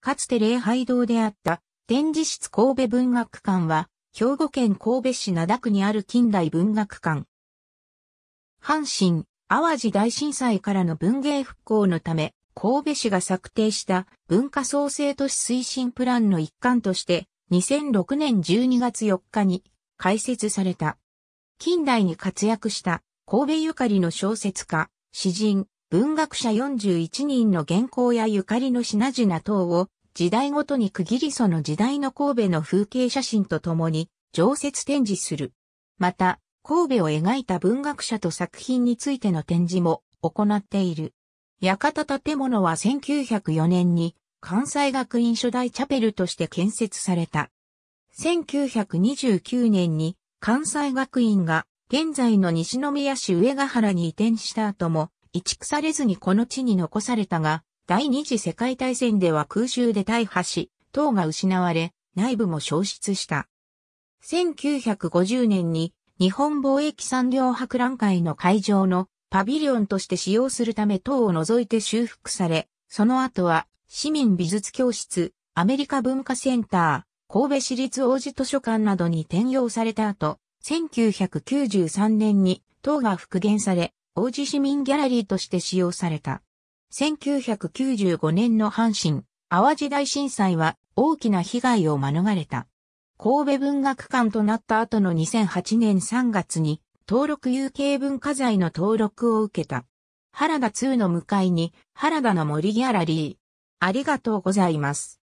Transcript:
かつて礼拝堂であった展示室神戸文学館は、兵庫県神戸市灘区にある近代文学館。阪神、淡路大震災からの文芸復興のため、神戸市が策定した文化創生都市推進プランの一環として、2006年12月4日に開設された。近代に活躍した神戸ゆかりの小説家、詩人、文学者41人の原稿やゆかりの品々等を、時代ごとに区切りその時代の神戸の風景写真とともに、常設展示する。また、神戸を描いた文学者と作品についての展示も行っている。館建物は1904年に関西学院初代チャペルとして建設された。1929年に関西学院が現在の西宮市上ヶ原に移転した後も移築されずにこの地に残されたが、第二次世界大戦では空襲で大破し、塔が失われ、内部も消失した。1950年に日本貿易産業博覧会の会場のパビリオンとして使用するため塔を除いて修復され、その後は市民美術教室、アメリカ文化センター、神戸市立王子図書館などに転用された後、1993年に塔が復元され、王子市民ギャラリーとして使用された。1995年の阪神、淡路大震災は大きな被害を免れた。神戸文学館となった後の2008年3月に登録有形文化財の登録を受けた。原田2の向かいに原田の森ギャラリー。ありがとうございます。